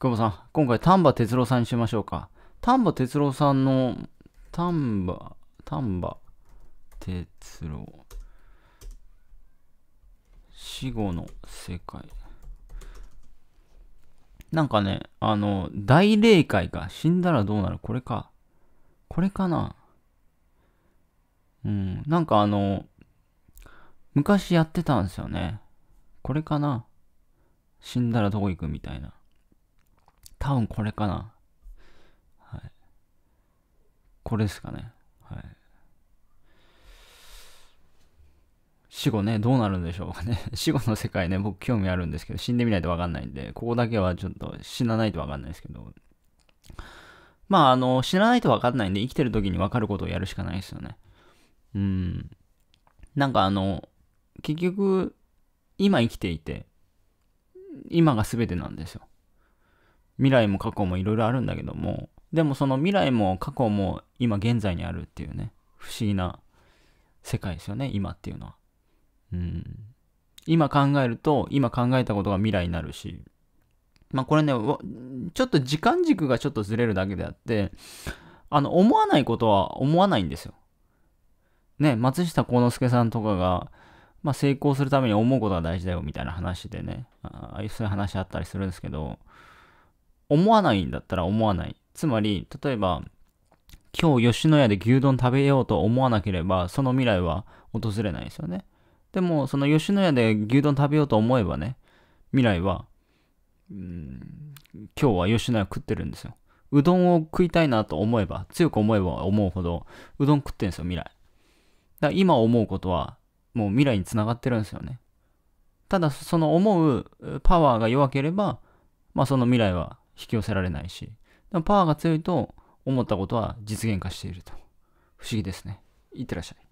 久保さん、今回丹波哲郎さんにしましょうか。丹波哲郎さんの、丹波、丹波哲郎。死後の世界。なんかね、あの、大霊界か。死んだらどうなるこれか。これかな。うん、なんかあの、昔やってたんですよね。これかな。死んだらどこ行くみたいな。多分これかな。はい。これですかね。はい。死後ね、どうなるんでしょうかね。死後の世界ね、僕興味あるんですけど、死んでみないとわかんないんで、ここだけはちょっと死なないとわかんないですけど。まあ、あの、死なないとわかんないんで、生きてる時にわかることをやるしかないですよね。うん。なんかあの、結局、今生きていて、今が全てなんですよ。未来も過去もいろいろあるんだけども、でもその未来も過去も今現在にあるっていうね、不思議な世界ですよね、今っていうのは。うん。今考えると、今考えたことが未来になるし、まあこれね、ちょっと時間軸がちょっとずれるだけであって、あの、思わないことは思わないんですよ。ね、松下幸之助さんとかが、まあ、成功するために思うことが大事だよみたいな話でね、ああいうそういう話あったりするんですけど、思わないんだったら思わない。つまり、例えば、今日吉野家で牛丼食べようと思わなければ、その未来は訪れないですよね。でも、その吉野家で牛丼食べようと思えばね、未来は、うん、今日は吉野家食ってるんですよ。うどんを食いたいなと思えば、強く思えば思うほど、うどん食ってるんですよ、未来。だから今思うことは、もう未来につながってるんですよね。ただ、その思うパワーが弱ければ、まあその未来は引き寄せられないし、パワーが強いと思ったことは実現化していると。不思議ですね。いってらっしゃい。